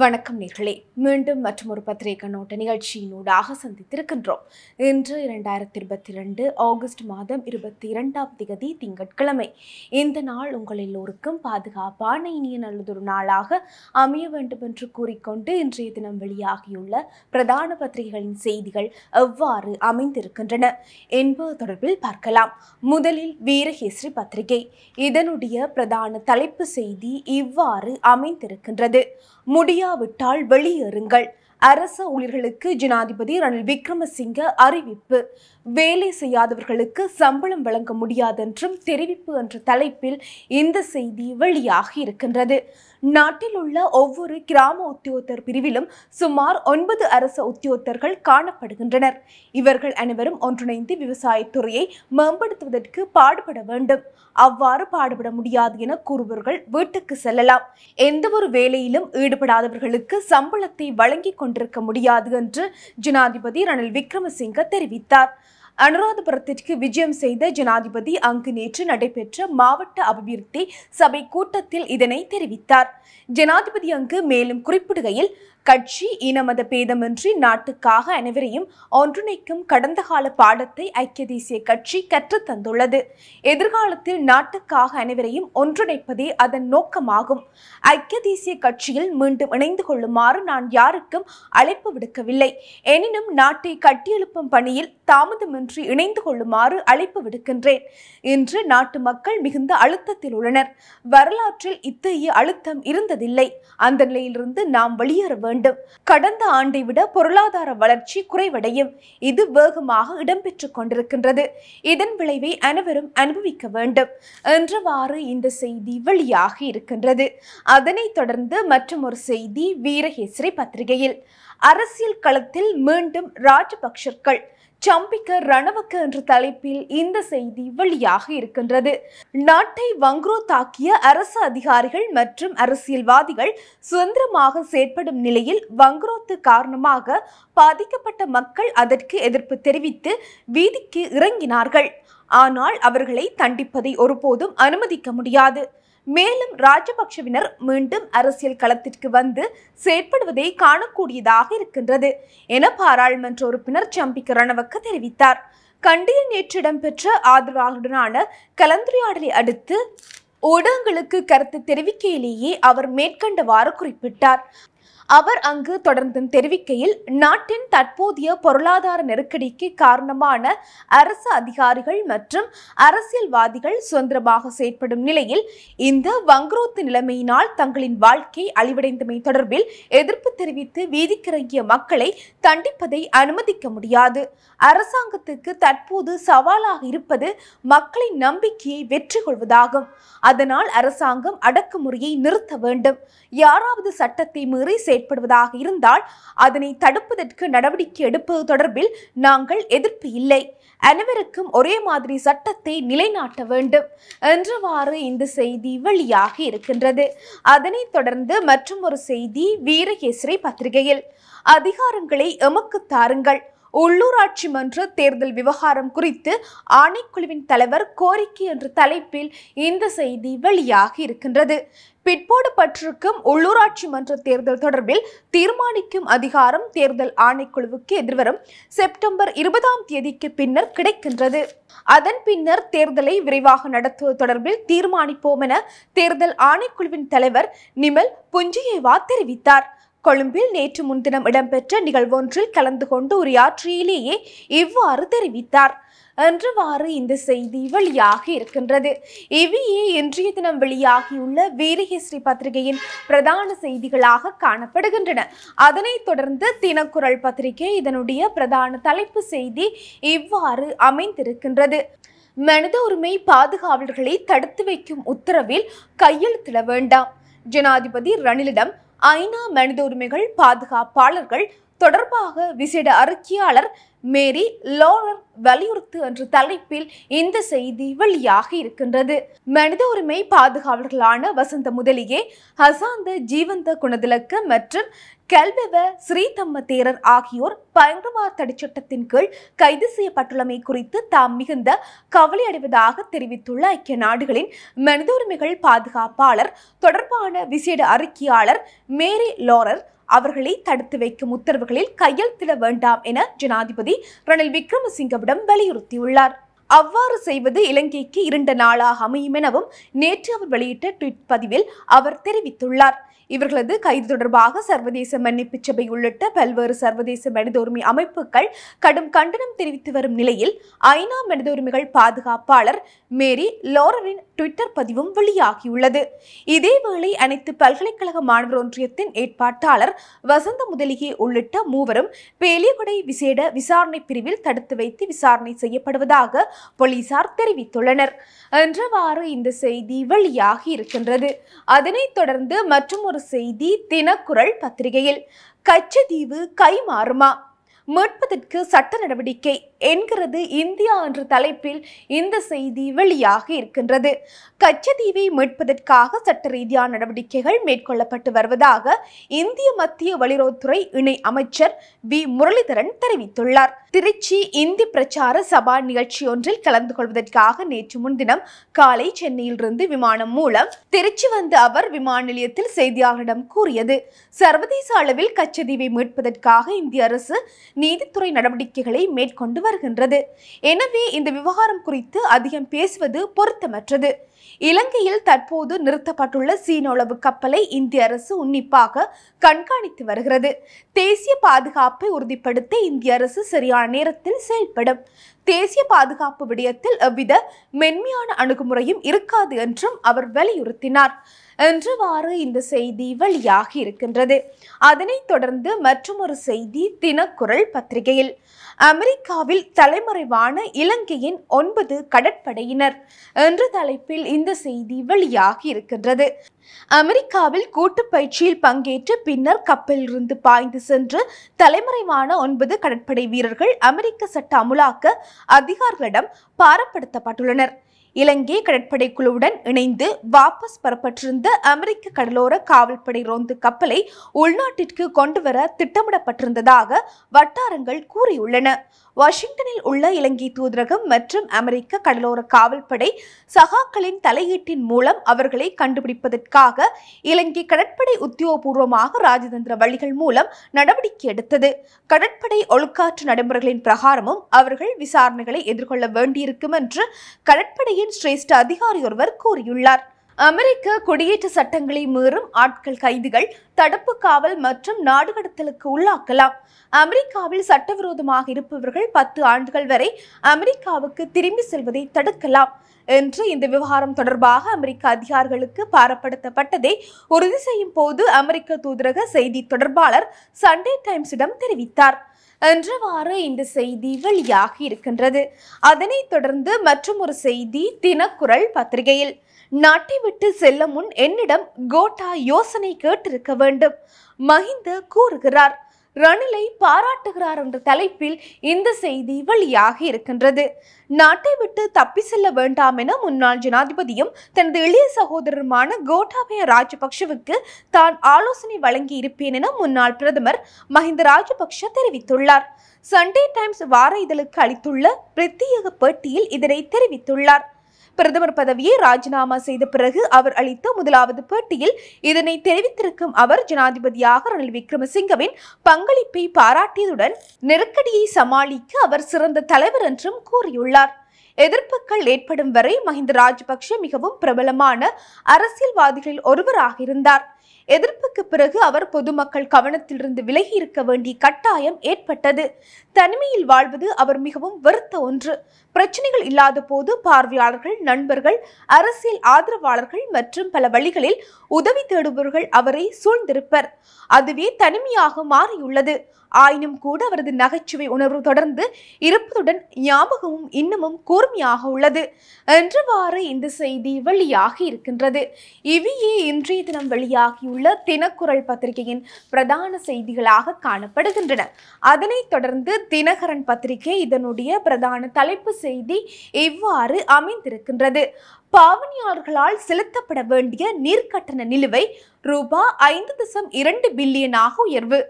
வணக்கம் நேர்களே மீண்டும் மற்றும் ஒரு பத்திரிகை நோட்ட நிகழ்ச்சியினூடாக சந்தித்திருக்கின்றோம் இன்று இரண்டாயிரத்தி இருபத்தி ரெண்டு ஆகஸ்ட் மாதம் இருபத்தி இரண்டாம் திகதி திங்கட்கிழமை இந்த நாள் உங்கள் எல்லோருக்கும் பாதுகாப்பான இனிய நல்லதொரு நாளாக அமைய வேண்டும் என்று கூறிக்கொண்டு இன்றைய தினம் வெளியாகியுள்ள பிரதான பத்திரிகைகளின் செய்திகள் எவ்வாறு அமைந்திருக்கின்றன என்பது தொடர்பில் பார்க்கலாம் முதலில் வீரகேசரி பத்திரிகை இதனுடைய பிரதான தலைப்பு செய்தி இவ்வாறு அமைந்திருக்கின்றது முடிய முடியாவிட்டால் வெளியேறுங்கள் அரச ஊழியர்களுக்கு ஜனாதிபதி ரணில் விக்ரமசிங்க அறிவிப்பு வேலை செய்யாதவர்களுக்கு சம்பளம் வழங்க முடியாதென்றும் தெரிவிப்பு என்ற தலைப்பில் இந்த செய்தி வெளியாகி இருக்கின்றது நாட்டில் உள்ள ஒவ்வொரு கிராம உத்தியோகத்தர் பிரிவிலும் சுமார் ஒன்பது அரச உத்தியோகத்தர்கள் காணப்படுகின்றனர் இவர்கள் அனைவரும் ஒன்றிணைந்து விவசாயத்துறையை மேம்படுத்துவதற்கு பாடுபட வேண்டும் அவ்வாறு பாடுபட முடியாது என கூறுபவர்கள் வீட்டுக்கு செல்லலாம் எந்த ஒரு வேலையிலும் ஈடுபடாதவர்களுக்கு சம்பளத்தை வழங்கிக் கொண்டிருக்க முடியாது என்று ஜனாதிபதி ரணில் விக்ரமசிங்க தெரிவித்தார் அனுராதபுரத்திற்கு விஜயம் செய்த ஜனாதிபதி அங்கு நேற்று நடைபெற்ற மாவட்ட அபிவிருத்தி சபை கூட்டத்தில் இதனை தெரிவித்தார் ஜனாதிபதி அங்கு மேலும் குறிப்பிடுகையில் கட்சி இனமத பேதமின்றி நாட்டுக்காக அனைவரையும் ஒன்றிணைக்கும் கடந்த கால பாடத்தை ஐக்கிய தேசிய கட்சி கற்றுத்தந்துள்ளது எதிர்காலத்தில் நாட்டுக்காக அனைவரையும் ஒன்றிணைப்பதே அதன் நோக்கமாகும் ஐக்கிய தேசிய கட்சியில் மீண்டும் இணைந்து கொள்ளுமாறு நான் யாருக்கும் அழைப்பு விடுக்கவில்லை எனினும் நாட்டை கட்டியெழுப்பும் பணியில் தாமதமின்றி இணைந்து கொள்ளுமாறு அழைப்பு விடுக்கின்றேன் இன்று நாட்டு மக்கள் மிகுந்த அழுத்தத்தில் உள்ளனர் வரலாற்றில் இத்தகைய அழுத்தம் இருந்ததில்லை அந்த நிலையிலிருந்து நாம் வெளியேற வேண்டும் கடந்த ஆண்டை விட பொருளாதார வளர்ச்சி குறைவடையும் இது வேகமாக இடம்பெற்றுக் கொண்டிருக்கின்றது இதன் விளைவை அனைவரும் அனுபவிக்க வேண்டும் என்றவாறு இந்த செய்தி வெளியாக இருக்கின்றது அதனைத் தொடர்ந்து மற்றும் ஒரு செய்தி வீரகேசரி பத்திரிகையில் அரசியல் களத்தில் மீண்டும் ராஜபக்ஷர்கள் சம்பிக்க ரணவக்க என்ற தலைப்பில் இந்த செய்தி வெளியாக இருக்கின்றது நாட்டை வங்க்ரோ தாக்கிய அரசு அதிகாரிகள் மற்றும் அரசியல்வாதிகள் சுதந்திரமாக செயற்படும் நிலையில் வங்க்ரோத்து காரணமாக பாதிக்கப்பட்ட மக்கள் அதற்கு எதிர்ப்பு தெரிவித்து வீதிக்கு இறங்கினார்கள் ஆனால் அவர்களை தண்டிப்பதை ஒருபோதும் அனுமதிக்க முடியாது மேலும் ராஜபக்ஷவினர் மீண்டும் அரசியல் களத்திற்கு வந்து செயற்படுவதை காணக்கூடியதாக இருக்கின்றது என பாராளுமன்ற உறுப்பினர் சம்பிக்க ரணவக்க தெரிவித்தார் கண்டியில் நேற்று இடம்பெற்ற ஆதரவாளருடனான கலந்துரையாடலை அடுத்து ஊடகங்களுக்கு கருத்து தெரிவிக்கையிலேயே அவர் மேற்கண்டவாறு குறிப்பிட்டார் அவர் அங்கு தொடர்ந்து தெரிவிக்கையில் நாட்டின் தற்போதைய பொருளாதார நெருக்கடிக்கு காரணமான அரசு அதிகாரிகள் மற்றும் அரசியல்வாதிகள் சுதந்திரமாக செயற்படும் நிலையில் இந்த வங்குரோத்து நிலைமையினால் தங்களின் வாழ்க்கை அழிவடைந்தமை தொடர்பில் எதிர்ப்பு தெரிவித்து வீதிக்கிறங்கிய மக்களை தண்டிப்பதை அனுமதிக்க முடியாது அரசாங்கத்துக்கு தற்போது சவாலாக இருப்பது மக்களின் நம்பிக்கையை வெற்றி கொள்வதாகும் அதனால் அரசாங்கம் அடக்குமுறையை நிறுத்த வேண்டும் யாராவது சட்டத்தை மீறி ஏற்படுவதாக இருந்தால் அதனை தடுப்பதற்கு நடவடிக்கை எடுப்பது தொடர்பில் நாங்கள் எதிர்ப்பு இல்லை அனைவருக்கும் ஒரே மாதிரி சட்டத்தை நிலைநாட்ட வேண்டும் என்றவாறு இந்த செய்தி வெளியாக இருக்கின்றது அதனைத் தொடர்ந்து மற்றும் ஒரு செய்தி வீரகேசரி பத்திரிகையில் அதிகாரங்களை எமக்கு தாருங்கள் உள்ளூராட்சி மன்ற தேர்தல் விவகாரம் குறித்து ஆணைக்குழுவின் தலைவர் கோரிக்கை என்ற தலைப்பில் இந்த செய்தி வெளியாகி இருக்கின்றது பிற்போடு பற்றிருக்கும் உள்ளூராட்சி மன்ற தேர்தல் தொடர்பில் தீர்மானிக்கும் அதிகாரம் தேர்தல் ஆணைக்குழுவுக்கு எதிர்வரும் செப்டம்பர் இருபதாம் தேதிக்கு பின்னர் கிடைக்கின்றது அதன் பின்னர் தேர்தலை விரைவாக நடத்துவது தொடர்பில் தீர்மானிப்போம் என தேர்தல் ஆணைக்குழுவின் தலைவர் நிமல் புஞ்சியேவா தெரிவித்தார் கொழும்பில் நேற்று முன்தினம் இடம்பெற்ற நிகழ்வொன்றில் கலந்து கொண்டு உரையாற்றியிலேயே இவ்வாறு தெரிவித்தார் என்றவாறு இந்த செய்தி வெளியாகி இருக்கின்றது இவையே இன்றைய தினம் வெளியாகியுள்ள வீரகேஸ்ரீ பத்திரிகையின் பிரதான செய்திகளாக காணப்படுகின்றன அதனைத் தொடர்ந்து தினக்குரல் பத்திரிகை இதனுடைய பிரதான தலைப்பு செய்தி இவ்வாறு அமைந்திருக்கின்றது மனித உரிமை பாதுகாவலர்களை தடுத்து வைக்கும் உத்தரவில் கையெழுத்திட வேண்டாம் ஜனாதிபதி ரணிலிடம் ஐநா மனித உரிமைகள் பாதுகாப்பாளர்கள் தொடர்பாக விசேட அறிக்கையாளர் மேரி லோரர் வலியுறுத்து என்ற தலைப்பில் இந்த செய்தி வெளியாக இருக்கின்றது மனித உரிமை பாதுகாவலர்களான வசந்த முதலியே ஹசாந்த ஜீவந்த குணதிலக்கு மற்றும் கல்வெவ ஸ்ரீதம்ம தேரர் ஆகியோர் பயங்கரவாத சட்டத்தின் கீழ் கைது செய்யப்பட்டுள்ளமை குறித்து தாம் மிகுந்த கவலையடைவதாக தெரிவித்துள்ள ஐக்கிய நாடுகளின் மனித உரிமைகள் பாதுகாப்பாளர் தொடர்பான விசேட அறிக்கையாளர் மேரி லோரர் அவர்களை தடுத்து வைக்கும் உத்தரவுகளில் கையெழுத்திட வேண்டாம் என ஜனாதிபதி ரணில் விக்ரமசிங்கவிடம் வலியுறுத்தியுள்ளார் அவ்வாறு செய்வது இலங்கைக்கு இரண்டு நாளாக அமையும் எனவும் நேற்று அவர் வெளியிட்ட ட்விட் பதிவில் அவர் தெரிவித்துள்ளார் இவர்களது கைது தொடர்பாக சர்வதேச மன்னிப்பு சபை உள்ளிட்ட பல்வேறு சர்வதேச மனித உரிமை அமைப்புகள் கடும் கண்டனம் தெரிவித்து வரும் நிலையில் ஐநா மனித உரிமைகள் பாதுகாப்பாளர் மேரி லோரரின் ட்விட்டர் பதிவும் வெளியாகியுள்ளது இதேவேளை அனைத்து பல்கலைக்கழக மாணவர் ஒன்றியத்தின் ஏற்பாட்டாளர் வசந்த முதலிகே உள்ளிட்ட மூவரும் பேலியகொடை விசேட விசாரணை பிரிவில் தடுத்து வைத்து விசாரணை செய்யப்படுவதாக போலீசார் தெரிவித்துள்ளனர் என்றவாறு இந்த செய்தி வெளியாகி இருக்கின்றது அதனைத் தொடர்ந்து மற்றும் ஒரு செய்தி தினக்குரல் பத்திரிகையில் கச்சதீவு கைமாறுமா மீட்பதற்கு சட்ட நடவடிக்கை என்கிறது இந்தியா என்ற தலைப்பில் இந்த செய்தி வெளியாக இருக்கின்றது கச்சதீவை மீட்பதற்காக சட்ட ரீதியான நடவடிக்கைகள் மேற்கொள்ளப்பட்டு வருவதாக இந்திய மத்திய வெளியுறவுத்துறை இணை அமைச்சர் வி முரளிதரன் தெரிவித்துள்ளார் திருச்சி இந்தி பிரச்சார சபா நிகழ்ச்சி ஒன்றில் கலந்து கொள்வதற்காக நேற்று முன்தினம் காலை சென்னையிலிருந்து விமானம் மூலம் திருச்சி வந்த அவர் விமான நிலையத்தில் செய்தியாளரிடம் கூறியது சர்வதேச அளவில் கச்சதீவை மீட்பதற்காக இந்திய அரசு நீதித்துறை நடவடிக்கைகளை மேற்கொண்டு வருகின்றது எனவே இந்த விவகாரம் குறித்து அதிகம் பேசுவது பொருத்தமற்றது இலங்கையில் தற்போது நிறுத்தப்பட்டுள்ள சீனோளவு கப்பலை இந்திய அரசு உன்னிப்பாக கண்காணித்து வருகிறது தேசிய பாதுகாப்பை உறுதிப்படுத்த இந்திய அரசு சரியான நேரத்தில் செயல்படும் தேசிய பாதுகாப்பு விடயத்தில் எவ்வித மென்மையான அணுகுமுறையும் இருக்காது என்றும் அவர் வலியுறுத்தினார் என்றுவாறு இந்த செய்தி வெளியாகி இருக்கின்றது அதனைத் தொடர்ந்து மற்றொரு செய்தி தினக்குரல் பத்திரிகையில் அமெரிக்காவில் தலைமறைவான இலங்கையின் ஒன்பது கடற்படையினர் என்ற தலைப்பில் இந்த செய்தி வெளியாகி இருக்கின்றது அமெரிக்காவில் கூட்டு பயிற்சியில் பங்கேற்று பின்னர் கப்பலிலிருந்து பாய்ந்து சென்று தலைமறைவான ஒன்பது கடற்படை வீரர்கள் அமெரிக்க சட்ட அமுலாக்க அதிகாரிகளிடம் பாரப்படுத்தப்பட்டுள்ளனர் இலங்கை கடற்படை குழுவுடன் இணைந்து வாபஸ் பெறப்பட்டிருந்த அமெரிக்க கடலோர காவல்படை ரோந்து கப்பலை உள்நாட்டிற்கு கொண்டுவர திட்டமிடப்பட்டிருந்ததாக வட்டாரங்கள் கூறியுள்ளன வாஷிங்டனில் உள்ள இலங்கை தூதரகம் மற்றும் அமெரிக்க கடலோர காவல்படை சகாக்களின் தலையீட்டின் மூலம் அவர்களை கண்டுபிடிப்பதற்காக இலங்கை கடற்படை உத்தியோகபூர்வமாக ராஜதந்திர வழிகள் மூலம் நடவடிக்கை எடுத்தது கடற்படை ஒழுக்காற்று நடைமுறைகளின் பிரகாரமும் அவர்கள் விசாரணைகளை எதிர்கொள்ள வேண்டியிருக்கும் என்று கடற்படையின் துறையின் சிரேஷ்ட அதிகாரி ஒருவர் கூறியுள்ளார் அமெரிக்க குடியேற்ற சட்டங்களை மீறும் ஆட்கள் கைதுகள் தடுப்பு காவல் மற்றும் நாடுகடத்தலுக்கு உள்ளாக்கலாம் அமெரிக்காவில் சட்டவிரோதமாக இருப்பவர்கள் பத்து ஆண்டுகள் வரை அமெரிக்காவுக்கு திரும்பி செல்வதை தடுக்கலாம் என்று இந்த விவகாரம் தொடர்பாக அமெரிக்க அதிகாரிகளுக்கு பாரப்படுத்தப்பட்டதை உறுதி செய்யும் போது அமெரிக்க தூதரக செய்தி தொடர்பாளர் சண்டே டைம்ஸிடம் தெரிவித்தார் என்றவாறு இந்த செய்தி வெளியாகி இருக்கின்றது அதனைத் தொடர்ந்து மற்றும் ஒரு செய்தி தினக்குரல் பத்திரிகையில் நாட்டை விட்டு செல்ல முன் என்னிடம் கோட்டா யோசனை கேட்டிருக்க வேண்டும் மஹிந்த கூறுகிறார் ரணிலை பாராட்டுகிறார் என்ற தலைப்பில் இந்த செய்தி வெளியாக இருக்கின்றது நாட்டை விட்டு தப்பி செல்ல வேண்டாம் என முன்னாள் ஜனாதிபதியும் தனது இளைய சகோதரருமான கோட்டாபய ராஜபக்ஷவுக்கு தான் ஆலோசனை வழங்கி இருப்பேன் என முன்னாள் பிரதமர் மஹிந்த ராஜபக்ஷ தெரிவித்துள்ளார் சண்டே டைம்ஸ் வார இதழுக்கு அளித்துள்ள பிரத்யேக பேட்டியில் இதனை தெரிவித்துள்ளார் பிரதமர் பதவியை ராஜினாமா செய்த பிறகு அவர் அளித்த முதலாவது பேட்டியில் இதனை தெரிவித்திருக்கும் அவர் ஜனாதிபதியாக ரணில் விக்ரமசிங்கவின் பங்களிப்பை பாராட்டியதுடன் நெருக்கடியை சமாளிக்க அவர் சிறந்த தலைவர் என்றும் கூறியுள்ளார் எதிர்ப்புகள் ஏற்படும் வரை மஹிந்த ராஜபக்ஷ மிகவும் பிரபலமான அரசியல்வாதிகளில் ஒருவராக இருந்தார் எதிர்ப்புக்கு பிறகு அவர் பொதுமக்கள் கவனத்திலிருந்து விலகி இருக்க வேண்டிய கட்டாயம் ஏற்பட்டது தனிமையில் வாழ்வது அவர் மிகவும் வெறுத்த ஒன்று பிரச்சனைகள் இல்லாத போது பார்வையாளர்கள் நண்பர்கள் அரசியல் ஆதரவாளர்கள் மற்றும் பல வழிகளில் உதவி தேடுபவர்கள் அவரை சூழ்ந்திருப்பர் அதுவே தனிமையாக மாறியுள்ளது ஆயினும் கூட அவரது நகைச்சுவை உணர்வு தொடர்ந்து இருப்பதுடன் ஞாபகமும் இன்னமும் கூர்மையாக உள்ளது என்றவாறு இந்த செய்தி வெளியாகி இருக்கின்றது இவையே இன்றைய தினம் வெளியாகி ஆகியுள்ள தினக்குரல் பத்திரிகையின் பிரதான செய்திகளாக காணப்படுகின்றன அதனைத் தொடர்ந்து தினகரன் பத்திரிகை இதனுடைய பிரதான தலைப்பு செய்தி இவ்வாறு அமைந்திருக்கின்றது பாவனியாளர்களால் செலுத்தப்பட வேண்டிய நீர்க்கட்டண நிலுவை ரூபா ஐந்து தசம் இரண்டு பில்லியனாக உயர்வு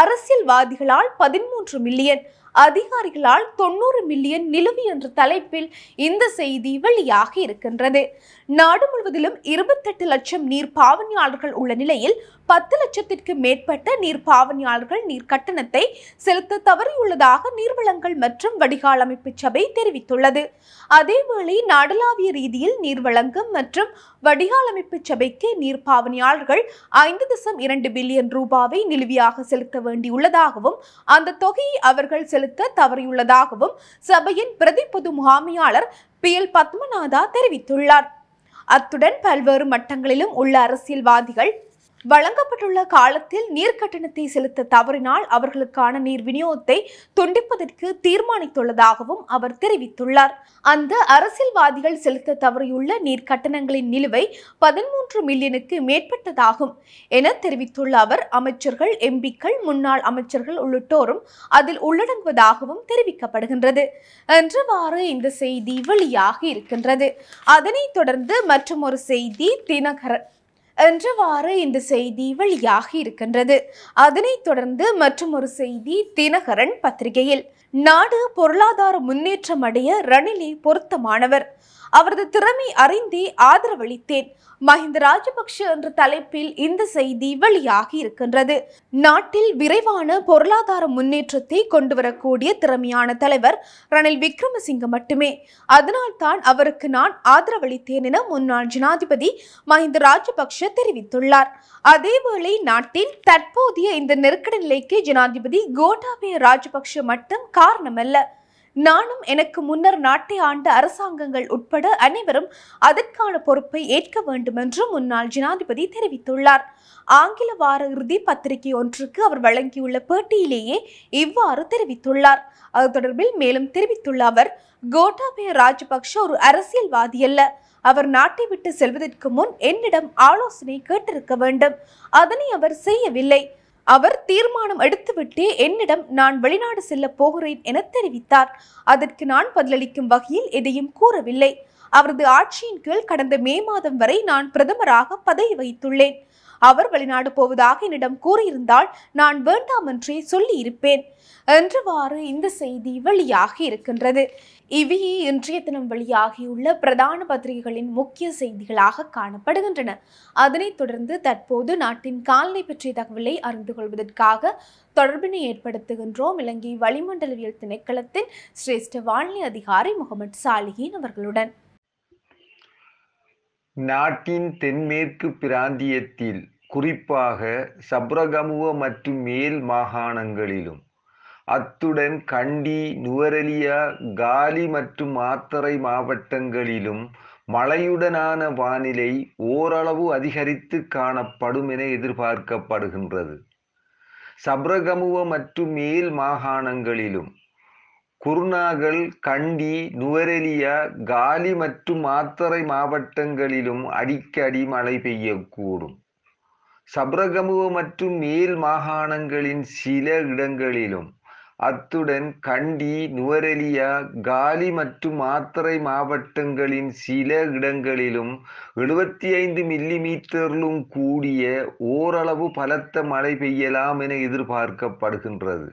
அரசியல்வாதிகளால் பதிமூன்று மில்லியன் அதிகாரிகளால் தொண்ணூறு மில்லியன் நிலுவை என்ற தலைப்பில் இந்த செய்தி வெளியாகி இருக்கின்றது நாடு முழுவதிலும் இருபத்தெட்டு லட்சம் நீர் பாவனையாளர்கள் உள்ள நிலையில் பத்து லட்சத்திற்கு மேற்பட்ட நீர் பாவனையாளர்கள் நீர் கட்டணத்தை செலுத்த தவறியுள்ளதாக நீர்வளங்கள் மற்றும் வடிகால் அமைப்பு சபை தெரிவித்துள்ளது அதேவேளை நாடளாவிய ரீதியில் வழங்கும் மற்றும் வடிகால் அமைப்பு சபைக்கு நீர் பாவனையாளர்கள் ஐந்து தசம் இரண்டு பில்லியன் ரூபாவை நிலுவையாக செலுத்த வேண்டியுள்ளதாகவும் அந்த தொகையை அவர்கள் செலுத்த தவறியுள்ளதாகவும் சபையின் பிரதி பொது முகாமையாளர் பி எல் பத்மநாதா தெரிவித்துள்ளார் அத்துடன் பல்வேறு மட்டங்களிலும் உள்ள அரசியல்வாதிகள் வழங்கப்பட்டுள்ள காலத்தில் நீர் கட்டணத்தை செலுத்த தவறினால் அவர்களுக்கான நீர் விநியோகத்தை துண்டிப்பதற்கு தீர்மானித்துள்ளதாகவும் அவர் தெரிவித்துள்ளார் அந்த அரசியல்வாதிகள் செலுத்த தவறியுள்ள நீர் கட்டணங்களின் நிலுவை பதிமூன்று மில்லியனுக்கு மேற்பட்டதாகும் என தெரிவித்துள்ள அவர் அமைச்சர்கள் எம்பிக்கள் முன்னாள் அமைச்சர்கள் உள்ளிட்டோரும் அதில் உள்ளடங்குவதாகவும் தெரிவிக்கப்படுகின்றது என்றவாறு இந்த செய்தி வெளியாகி இருக்கின்றது அதனைத் தொடர்ந்து மற்றும் ஒரு செய்தி தினகரன் என்றவாறு இந்த செய்தி வெளியாகி இருக்கின்றது அதனைத் தொடர்ந்து மற்றும் ஒரு செய்தி தினகரன் பத்திரிகையில் நாடு பொருளாதார முன்னேற்றம் அடைய ரணிலி பொருத்தமானவர் அவரது திறமை அறிந்து ஆதரவளித்தேன் மஹிந்த ராஜபக்ஷ என்ற தலைப்பில் இந்த செய்தி வெளியாகி இருக்கின்றது நாட்டில் விரைவான பொருளாதார முன்னேற்றத்தை கொண்டு வரக்கூடிய திறமையான தலைவர் ரணில் விக்ரமசிங்க மட்டுமே அதனால்தான் அவருக்கு நான் ஆதரவளித்தேன் என முன்னாள் ஜனாதிபதி மஹிந்த ராஜபக்ஷ தெரிவித்துள்ளார் அதேவேளை நாட்டின் தற்போதைய இந்த நெருக்கடி நிலைக்கு ஜனாதிபதி கோட்டாபய ராஜபக்ஷ மட்டும் காரணமல்ல நானும் எனக்கு முன்னர் நாட்டை ஆண்ட அரசாங்கங்கள் உட்பட அனைவரும் அதற்கான பொறுப்பை ஏற்க வேண்டும் என்று முன்னாள் ஜனாதிபதி தெரிவித்துள்ளார் ஆங்கில வார இறுதி பத்திரிகை ஒன்றுக்கு அவர் வழங்கியுள்ள பேட்டியிலேயே இவ்வாறு தெரிவித்துள்ளார் அது தொடர்பில் மேலும் தெரிவித்துள்ள அவர் கோட்டாபய ராஜபக்ஷ ஒரு அரசியல்வாதி அல்ல அவர் நாட்டை விட்டு செல்வதற்கு முன் என்னிடம் ஆலோசனை கேட்டிருக்க வேண்டும் அதனை அவர் செய்யவில்லை அவர் தீர்மானம் எடுத்துவிட்டே என்னிடம் நான் வெளிநாடு செல்ல போகிறேன் என தெரிவித்தார் அதற்கு நான் பதிலளிக்கும் வகையில் எதையும் கூறவில்லை அவரது ஆட்சியின் கீழ் கடந்த மே மாதம் வரை நான் பிரதமராக பதவி வைத்துள்ளேன் அவர் வெளிநாடு போவதாக என்னிடம் கூறியிருந்தால் நான் வேண்டாம் என்றே சொல்லியிருப்பேன் என்றவாறு இந்த செய்தி வெளியாகி இருக்கின்றது இவையே இன்றைய தினம் வெளியாகியுள்ள பிரதான பத்திரிகைகளின் முக்கிய செய்திகளாக காணப்படுகின்றன அதனைத் தொடர்ந்து தற்போது நாட்டின் காலநிலை பற்றிய தகவலை அறிந்து கொள்வதற்காக தொடர்பினை ஏற்படுத்துகின்றோம் இலங்கை வளிமண்டலவியல் திணைக்களத்தின் சிரேஷ்ட வானிலை அதிகாரி முகமது சாலிஹின் அவர்களுடன் நாட்டின் தென்மேற்கு பிராந்தியத்தில் குறிப்பாக சப்ரகமுவ மற்றும் மேல் மாகாணங்களிலும் அத்துடன் கண்டி நுவரெலியா காலி மற்றும் மாத்தறை மாவட்டங்களிலும் மழையுடனான வானிலை ஓரளவு அதிகரித்து காணப்படும் என எதிர்பார்க்கப்படுகின்றது சப்ரகமுவ மற்றும் மேல் மாகாணங்களிலும் குர்நாகல் கண்டி நுவரெலியா காலி மற்றும் மாத்தறை மாவட்டங்களிலும் அடிக்கடி மழை பெய்யக்கூடும் சப்ரகமுவ மற்றும் மேல் மாகாணங்களின் சில இடங்களிலும் அத்துடன் கண்டி நுவரெலியா காலி மற்றும் மாத்திரை மாவட்டங்களின் சில இடங்களிலும் எழுபத்தி ஐந்து மில்லி மீட்டரிலும் கூடிய ஓரளவு பலத்த மழை பெய்யலாம் என எதிர்பார்க்கப்படுகின்றது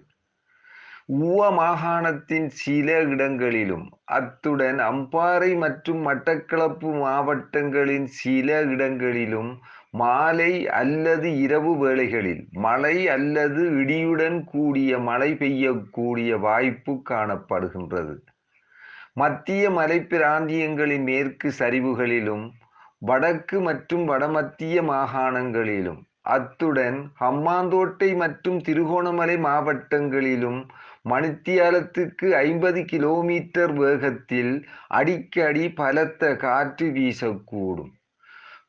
ஊவ மாகாணத்தின் சில இடங்களிலும் அத்துடன் அம்பாறை மற்றும் மட்டக்களப்பு மாவட்டங்களின் சில இடங்களிலும் மாலை அல்லது இரவு வேளைகளில் மழை அல்லது இடியுடன் கூடிய மழை பெய்யக்கூடிய வாய்ப்பு காணப்படுகின்றது மத்திய மலைப்பிராந்தியங்களின் மேற்கு சரிவுகளிலும் வடக்கு மற்றும் வடமத்திய மாகாணங்களிலும் அத்துடன் ஹம்மாந்தோட்டை மற்றும் திருகோணமலை மாவட்டங்களிலும் மணித்தியாலத்துக்கு ஐம்பது கிலோமீட்டர் வேகத்தில் அடிக்கடி பலத்த காற்று வீசக்கூடும்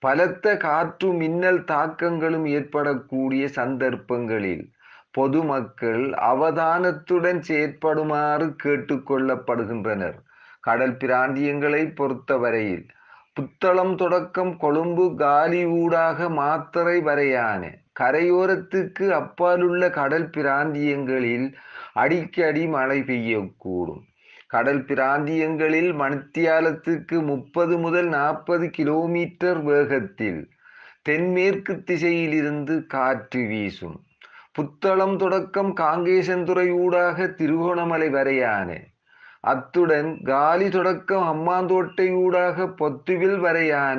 பலத்த காற்று மின்னல் தாக்கங்களும் ஏற்படக்கூடிய சந்தர்ப்பங்களில் பொதுமக்கள் அவதானத்துடன் செயற்படுமாறு கேட்டுக்கொள்ளப்படுகின்றனர் கடல் பிராந்தியங்களை பொறுத்தவரையில் புத்தளம் தொடக்கம் கொழும்பு காலி ஊடாக மாத்திரை வரையான கரையோரத்துக்கு அப்பாலுள்ள கடல் பிராந்தியங்களில் அடிக்கடி மழை பெய்யக்கூடும் கடல் பிராந்தியங்களில் மணித்தியாலத்துக்கு முப்பது முதல் நாற்பது கிலோமீட்டர் வேகத்தில் தென்மேற்கு திசையில் இருந்து காற்று வீசும் புத்தளம் தொடக்கம் காங்கேசன்துறை ஊடாக திருகோணமலை வரையான அத்துடன் காலி தொடக்கம் அம்மாந்தோட்டை ஊடாக பொத்துவில் வரையான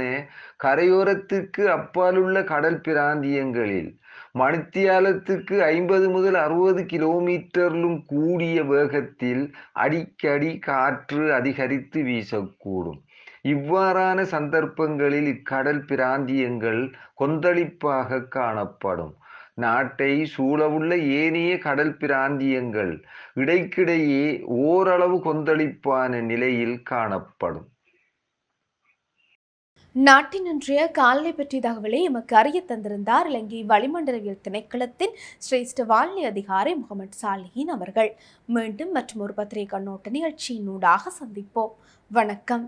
கரையோரத்திற்கு அப்பாலுள்ள கடல் பிராந்தியங்களில் மணித்தியாலத்துக்கு ஐம்பது முதல் அறுபது கிலோமீட்டரிலும் கூடிய வேகத்தில் அடிக்கடி காற்று அதிகரித்து வீசக்கூடும் இவ்வாறான சந்தர்ப்பங்களில் இக்கடல் பிராந்தியங்கள் கொந்தளிப்பாக காணப்படும் நாட்டை சூழவுள்ள ஏனைய கடல் பிராந்தியங்கள் இடைக்கிடையே ஓரளவு கொந்தளிப்பான நிலையில் காணப்படும் நாட்டின் இன்றைய காலநிலை பற்றிய தகவலை எமக்கு அறிய தந்திருந்தார் இலங்கை வளிமண்டலவியல் திணைக்களத்தின் சிரேஷ்ட வானிலை அதிகாரி முகமது சாலியின் அவர்கள் மீண்டும் மற்றும் ஒரு பத்திரிகை கண்ணோட்ட நிகழ்ச்சியினூடாக சந்திப்போம் வணக்கம்